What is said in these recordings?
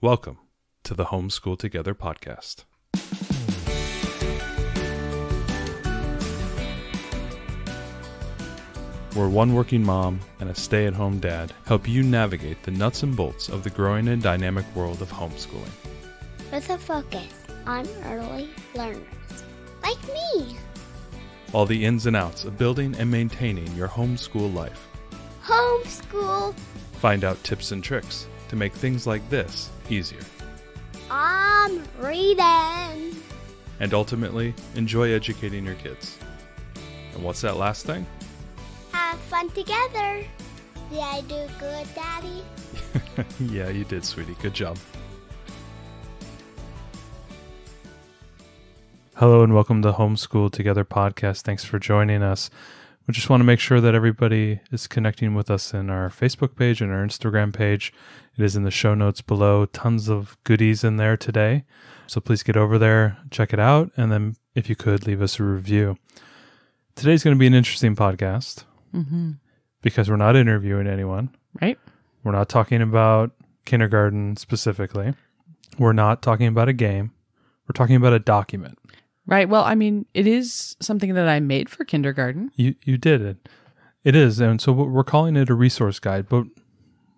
Welcome to the Homeschool Together podcast. Where one working mom and a stay at home dad help you navigate the nuts and bolts of the growing and dynamic world of homeschooling. With a focus on early learners like me. All the ins and outs of building and maintaining your homeschool life. Homeschool! Find out tips and tricks to make things like this easier. I'm reading. And ultimately, enjoy educating your kids. And what's that last thing? Have fun together. Did I do good, Daddy? yeah, you did, sweetie. Good job. Hello and welcome to Homeschool Together podcast. Thanks for joining us we just want to make sure that everybody is connecting with us in our Facebook page and our Instagram page. It is in the show notes below. Tons of goodies in there today. So please get over there, check it out, and then if you could, leave us a review. Today's going to be an interesting podcast mm-hmm. because we're not interviewing anyone. Right. We're not talking about kindergarten specifically. We're not talking about a game. We're talking about a document. Right. Well, I mean, it is something that I made for kindergarten. You you did it. It is, and so we're calling it a resource guide. But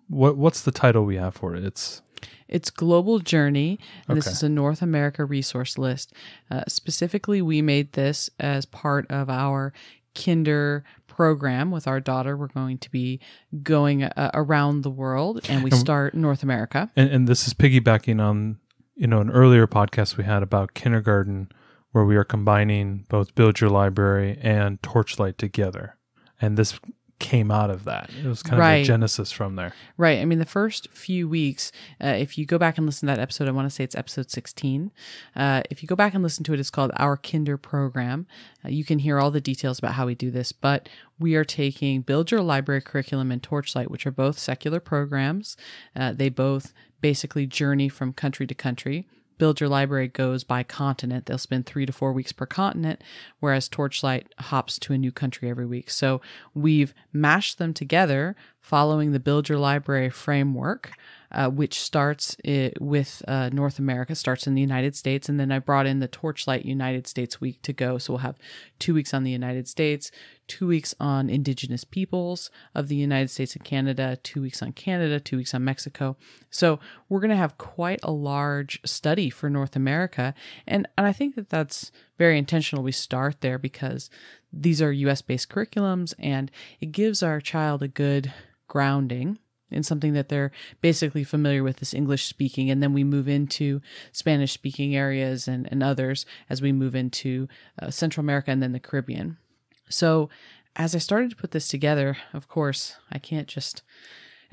what what's the title we have for it? It's it's Global Journey, and okay. this is a North America resource list. Uh, specifically, we made this as part of our Kinder program with our daughter. We're going to be going uh, around the world, and we and, start North America. And, and, this is piggybacking on you know an earlier podcast we had about kindergarten where we are combining both Build Your Library and Torchlight together. And this came out of that. It was kind right. of a genesis from there. Right. I mean, the first few weeks, uh, if you go back and listen to that episode, I want to say it's episode 16. Uh, if you go back and listen to it, it's called Our Kinder Program. Uh, you can hear all the details about how we do this, but we are taking Build Your Library Curriculum and Torchlight, which are both secular programs. Uh, they both basically journey from country to country Build Your Library goes by continent. They'll spend three to four weeks per continent, whereas Torchlight hops to a new country every week. So we've mashed them together following the Build Your Library framework uh, which starts it, with uh, North America, starts in the United States. And then I brought in the Torchlight United States week to go. So we'll have two weeks on the United States, two weeks on Indigenous peoples of the United States and Canada, two weeks on Canada, two weeks on Mexico. So we're going to have quite a large study for North America. And, and I think that that's very intentional. We start there because these are US based curriculums and it gives our child a good grounding in something that they're basically familiar with is English speaking. And then we move into Spanish speaking areas and, and others as we move into uh, Central America and then the Caribbean. So, as I started to put this together, of course, I can't just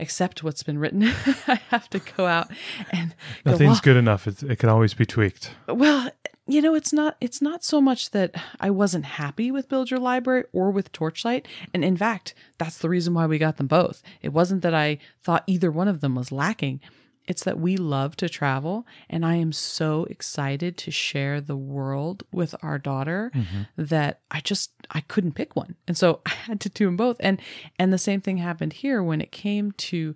accept what's been written. I have to go out and nothing's go, well, good enough. it can always be tweaked. Well, you know it's not it's not so much that i wasn't happy with build your library or with torchlight and in fact that's the reason why we got them both it wasn't that i thought either one of them was lacking it's that we love to travel and i am so excited to share the world with our daughter mm-hmm. that i just i couldn't pick one and so i had to do them both and and the same thing happened here when it came to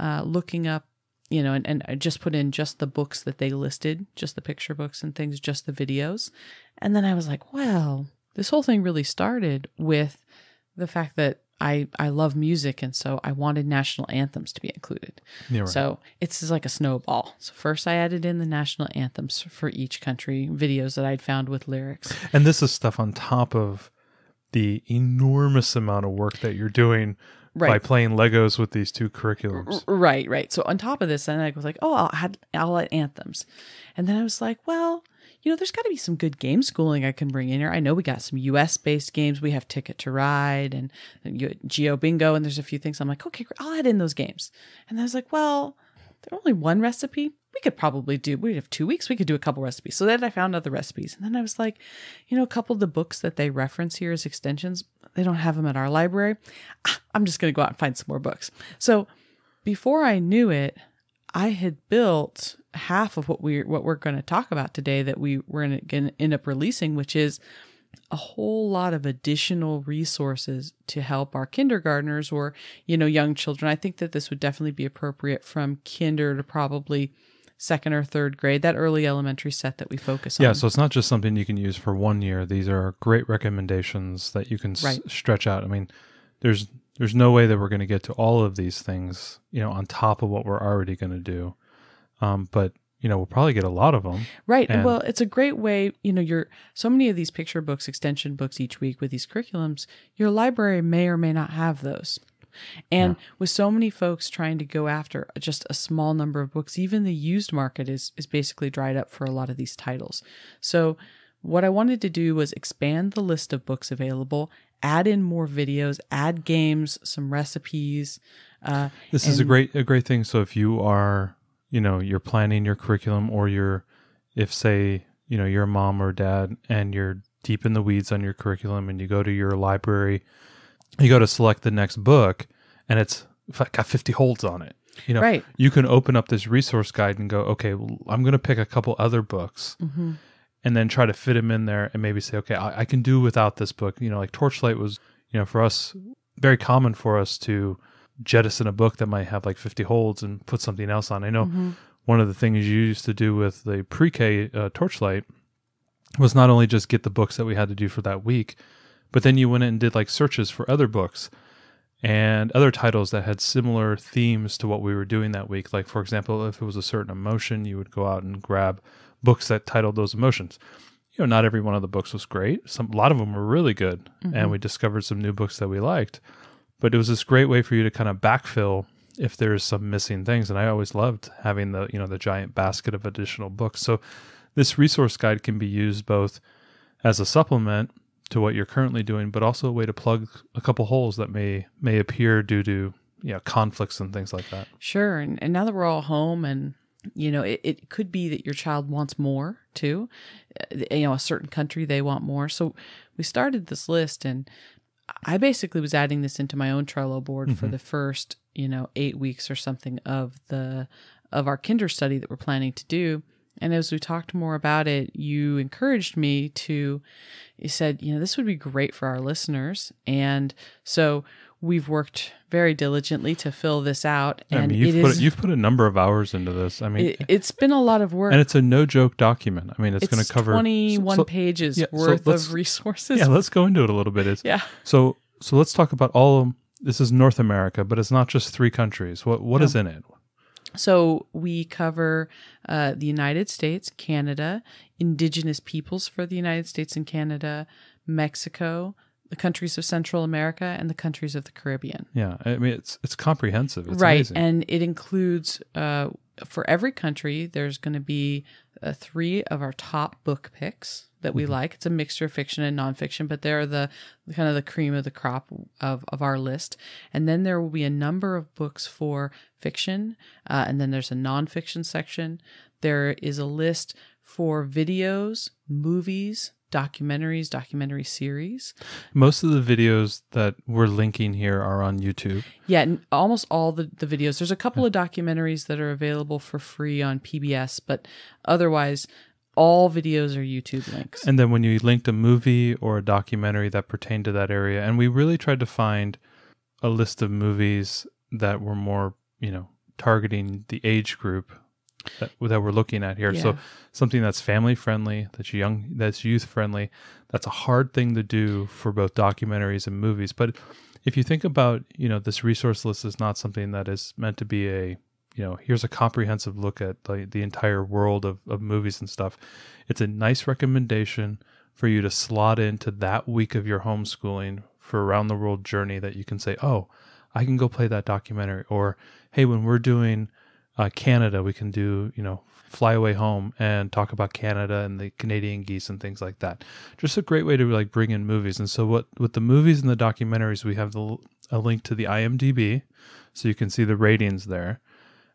uh, looking up you know, and, and I just put in just the books that they listed, just the picture books and things, just the videos. And then I was like, well, this whole thing really started with the fact that I, I love music and so I wanted national anthems to be included. right. So it's like a snowball. So first I added in the national anthems for each country, videos that I'd found with lyrics. And this is stuff on top of the enormous amount of work that you're doing right. by playing Legos with these two curriculums. Right, right. So on top of this, then I was like, oh, I'll add, I'll add anthems, and then I was like, well, you know, there's got to be some good game schooling I can bring in here. I know we got some U.S. based games. We have Ticket to Ride and, and Geo Bingo, and there's a few things. I'm like, okay, I'll add in those games. And I was like, well, there's only one recipe. We could probably do. We'd have two weeks. We could do a couple recipes. So then I found other recipes, and then I was like, you know, a couple of the books that they reference here as extensions they don't have them at our library. I'm just going to go out and find some more books. So before I knew it, I had built half of what we're what we're going to talk about today that we were going to end up releasing, which is a whole lot of additional resources to help our kindergartners or you know young children. I think that this would definitely be appropriate from kinder to probably second or third grade, that early elementary set that we focus on. Yeah, so it's not just something you can use for one year. These are great recommendations that you can right. s- stretch out. I mean, there's there's no way that we're going to get to all of these things, you know, on top of what we're already going to do. Um, but you know, we'll probably get a lot of them. Right. And well, it's a great way, you know, you're so many of these picture books, extension books each week with these curriculums, your library may or may not have those. And yeah. with so many folks trying to go after just a small number of books, even the used market is is basically dried up for a lot of these titles. So what I wanted to do was expand the list of books available, add in more videos, add games, some recipes. Uh, this is a great a great thing. So if you are, you know, you're planning your curriculum or you're if say, you know, your mom or dad and you're deep in the weeds on your curriculum and you go to your library you go to select the next book and it's got 50 holds on it you know right. you can open up this resource guide and go okay well, i'm going to pick a couple other books mm-hmm. and then try to fit them in there and maybe say okay I, I, can do without this book you know like torchlight was you know for us very common for us to jettison a book that might have like 50 holds and put something else on i know mm-hmm. one of the things you used to do with the pre-k uh, torchlight was not only just get the books that we had to do for that week but then you went in and did like searches for other books and other titles that had similar themes to what we were doing that week. Like, for example, if it was a certain emotion, you would go out and grab books that titled those emotions. You know, not every one of the books was great. Some, a lot of them were really good, mm-hmm. and we discovered some new books that we liked. But it was this great way for you to kind of backfill if there's some missing things. And I always loved having the you know the giant basket of additional books. So this resource guide can be used both as a supplement to what you're currently doing, but also a way to plug a couple holes that may may appear due to yeah conflicts and things like that. Sure, and, and now that we're all home and you know it, it could be that your child wants more too uh, you know a certain country they want more so we started this list and i basically was adding this into my own trello board mm-hmm. for the first you know eight weeks or something of the of our kinder study that we're planning to do and as we talked more about it, you encouraged me to, you said, you know, this would be great for our listeners. And so we've worked very diligently to fill this out. And I mean, you've, put, is, you've put a number of hours into this. I mean, it, has been a lot of work. And it's a no joke document. I mean, it's, it's going to cover 21 so, pages yeah, worth so of resources. Yeah, let's go into it a little bit. It's, yeah. So, so let's talk about all of this is North America, but it's not just three countries. What, what no. is in it? So we cover uh, the United States, Canada, Indigenous peoples for the United States and Canada, Mexico, the countries of Central America, and the countries of the Caribbean. Yeah, I mean it's it's comprehensive. It's right, amazing. and it includes uh, for every country. There's going to be uh, three of our top book picks that we mm-hmm. like. It's a mixture of fiction and nonfiction, but they're the kind of the cream of the crop of, of our list. And then there will be a number of books for fiction, uh, and then there's a nonfiction section. There is a list for videos, movies, documentaries, documentary series. Most of the videos that we're linking here are on YouTube. Yeah, almost all the, the videos. There's a couple yeah. of documentaries that are available for free on PBS, but otherwise, all videos are YouTube links. And then when you linked a movie or a documentary that pertained to that area, and we really tried to find a list of movies that were more, you know, targeting the age group that, that we're looking at here. Yeah. So something that's family friendly, that's young, that's youth friendly. That's a hard thing to do for both documentaries and movies. But if you think about, you know, this resource list is not something that is meant to be a you know here's a comprehensive look at the the entire world of, of movies and stuff it's a nice recommendation for you to slot into that week of your homeschooling for around the world journey that you can say oh i can go play that documentary or hey when we're doing uh, canada we can do you know fly away home and talk about canada and the canadian geese and things like that just a great way to like bring in movies and so what with the movies and the documentaries we have the, a link to the imdb so you can see the ratings there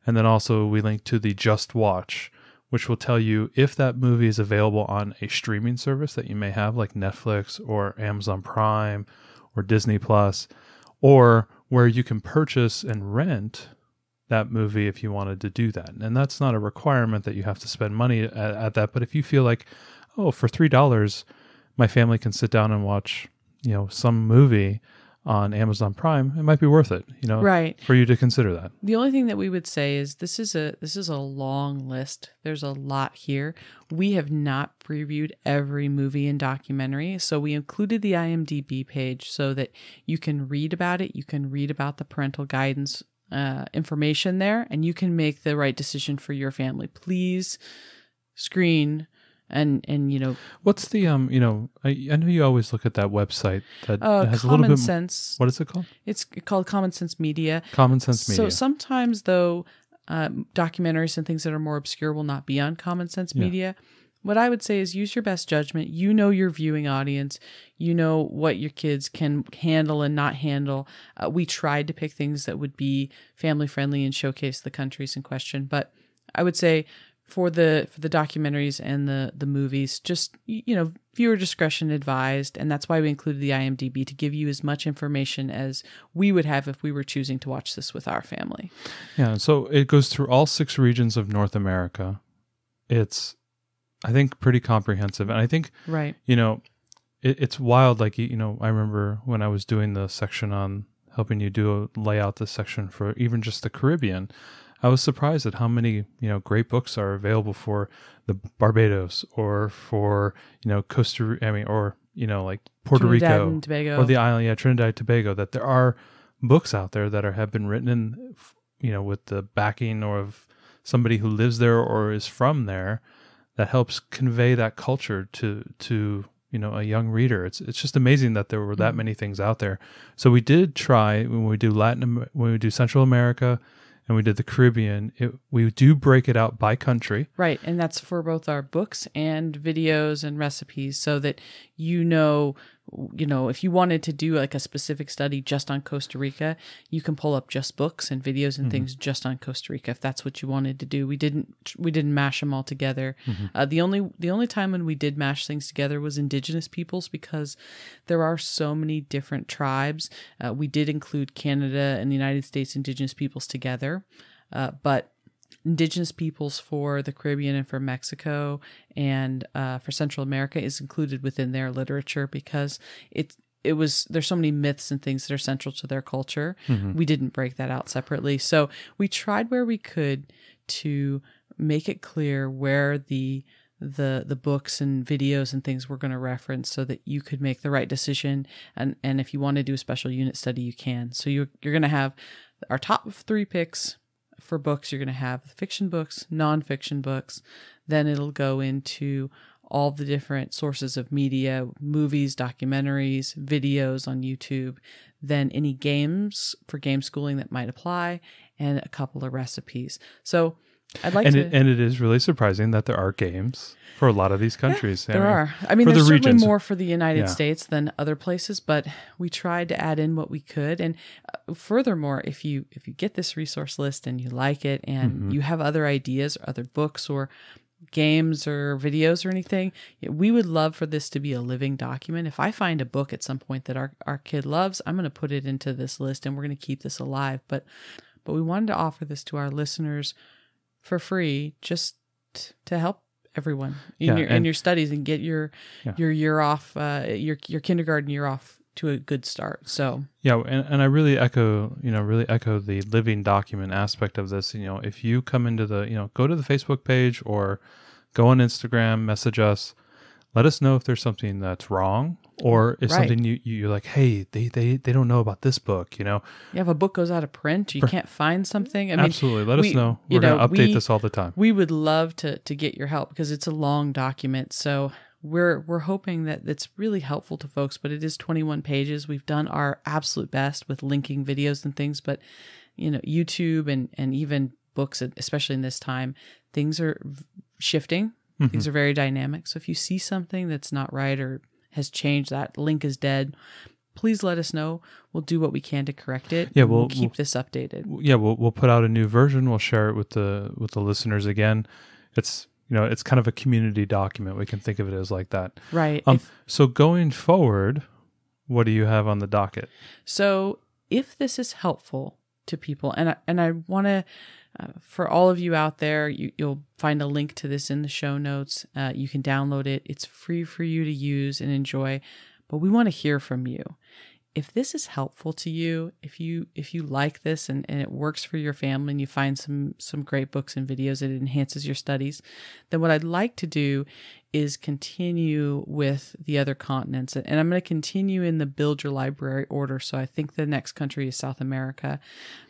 and then also we link to the Just Watch, which will tell you if that movie is available on a streaming service that you may have, like Netflix or Amazon Prime or Disney Plus, or where you can purchase and rent that movie if you wanted to do that. And that's not a requirement that you have to spend money at, at that, but if you feel like, oh, for three dollars, my family can sit down and watch, you know, some movie on Amazon Prime, it might be worth it, you know, right. for you to consider that. The only thing that we would say is this is a this is a long list. There's a lot here. We have not previewed every movie and documentary, so we included the IMDb page so that you can read about it, you can read about the parental guidance uh, information there, and you can make the right decision for your family. Please screen and and you know what's the um you know I, I know you always look at that website that uh, has common a little bit sense what is it called it's called common sense media common sense media so sometimes though um, documentaries and things that are more obscure will not be on common sense yeah. media what i would say is use your best judgment you know your viewing audience you know what your kids can handle and not handle uh, we tried to pick things that would be family friendly and showcase the countries in question but i would say for the for the documentaries and the the movies just you know viewer discretion advised and that's why we included the IMDb to give you as much information as we would have if we were choosing to watch this with our family. Yeah, so it goes through all six regions of North America. It's I think pretty comprehensive and I think right. you know it, it's wild like you know I remember when I was doing the section on helping you do a layout the section for even just the Caribbean I was surprised at how many you know great books are available for the Barbados or for you know Costa. I mean, or you know like Puerto Trinidad Rico or the island, yeah, Trinidad and Tobago. That there are books out there that are have been written in, you know, with the backing or of somebody who lives there or is from there that helps convey that culture to to you know a young reader it's it's just amazing that there were that mm. many things out there so we did try when we do latin when we do central america and we did the Caribbean, it, we do break it out by country. Right. And that's for both our books and videos and recipes so that you know you know, if you wanted to do like a specific study just on Costa Rica, you can pull up just books and videos and mm-hmm. things just on Costa Rica if that's what you wanted to do. We didn't we didn't mash them all together. Mm-hmm. Uh, the only the only time when we did mash things together was indigenous peoples because there are so many different tribes. Uh, we did include Canada and the United States indigenous peoples together, uh, but indigenous peoples for the Caribbean and for Mexico and uh, for Central America is included within their literature because it it was there's so many myths and things that are central to their culture. Mm-hmm. We didn't break that out separately, so we tried where we could to make it clear where the the the books and videos and things we're going to reference so that you could make the right decision and and if you want to do a special unit study you can so you you're going to have our top three picks for books, you're going to have fiction books, nonfiction books. Then it'll go into all the different sources of media, movies, documentaries, videos on YouTube, then any games for game schooling that might apply, and a couple of recipes. So I'd like and to. It, and it is really surprising that there are games for a lot of these countries. Yeah, there are. I mean, there's the certainly regions. more for the United yeah. States than other places, but we tried to add in what we could. And uh, furthermore, if you if you get this resource list and you like it, and mm-hmm. you have other ideas or other books or games or videos or anything, we would love for this to be a living document. If I find a book at some point that our our kid loves, I'm going to put it into this list, and we're going to keep this alive. But but we wanted to offer this to our listeners for free just to help everyone in yeah, your in your studies and get your yeah. your year off uh, your your kindergarten year off to a good start. So yeah, and, and I really echo you know really echo the living document aspect of this. You know, if you come into the you know go to the Facebook page or go on Instagram, message us, let us know if there's something that's wrong or if right. something you, you're like hey they, they they don't know about this book you know yeah if a book goes out of print you can't find something i mean absolutely let we, us know we're going to update we, this all the time we would love to to get your help because it's a long document so we're we're hoping that it's really helpful to folks but it is 21 pages we've done our absolute best with linking videos and things but you know youtube and and even books especially in this time things are shifting Mm-hmm. Things are very dynamic. So if you see something that's not right or has changed, that link is dead. Please let us know. We'll do what we can to correct it. Yeah, we'll, we'll keep we'll, this updated. Yeah, we'll we'll put out a new version. We'll share it with the with the listeners again. It's you know it's kind of a community document. We can think of it as like that. Right. Um, if, so going forward, what do you have on the docket? So if this is helpful, to people. And I, and I want to, uh, for all of you out there, you, you will find a link to this in the show notes. Uh, you can download it. It's free for you to use and enjoy, but we want to hear from you. If this is helpful to you, if you if you like this and, and it works for your family and you find some some great books and videos that enhances your studies, then what I'd like to do is continue with the other continents. And I'm going to continue in the build your library order. So I think the next country is South America,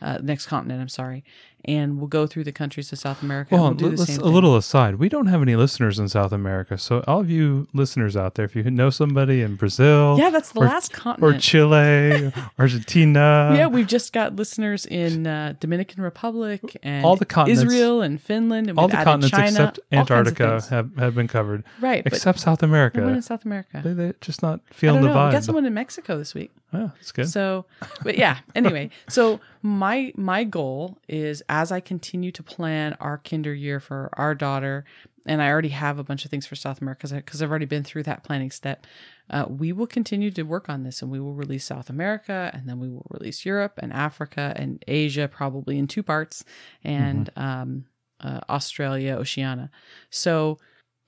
uh, next continent, I'm sorry. And we'll go through the countries of South America. Well, we'll a thing. little aside, we don't have any listeners in South America. So all of you listeners out there, if you know somebody in Brazil. Yeah, that's the or, last continent. Or Chile, Argentina. Yeah, we've just got listeners in uh, Dominican Republic and all the continents, Israel and Finland. And all the continents China, except Antarctica have, have been covered. Right. Except South America. No in South America. They, are just not feeling the vibe. got someone in Mexico this week. Oh, that's good. So, but yeah, anyway, so my my goal is as I continue to plan our kinder year for our daughter, and I already have a bunch of things for South America because I've already been through that planning step. Uh, we will continue to work on this and we will release South America and then we will release Europe and Africa and Asia probably in two parts and mm-hmm. um, uh, Australia, Oceania. So,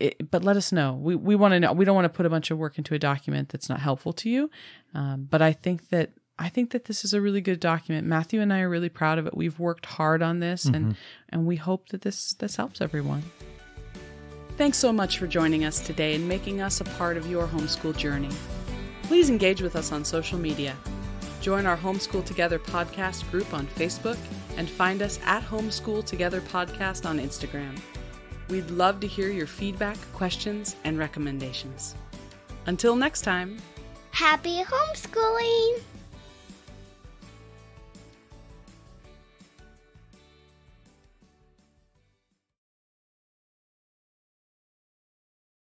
it, but let us know. We, we want to know. We don't want to put a bunch of work into a document that's not helpful to you. Um, but I think that I think that this is a really good document. Matthew and I are really proud of it. We've worked hard on this, mm-hmm. and and we hope that this this helps everyone. Thanks so much for joining us today and making us a part of your homeschool journey. Please engage with us on social media. Join our Homeschool Together podcast group on Facebook and find us at Homeschool Together Podcast on Instagram. We'd love to hear your feedback, questions, and recommendations. Until next time, happy homeschooling!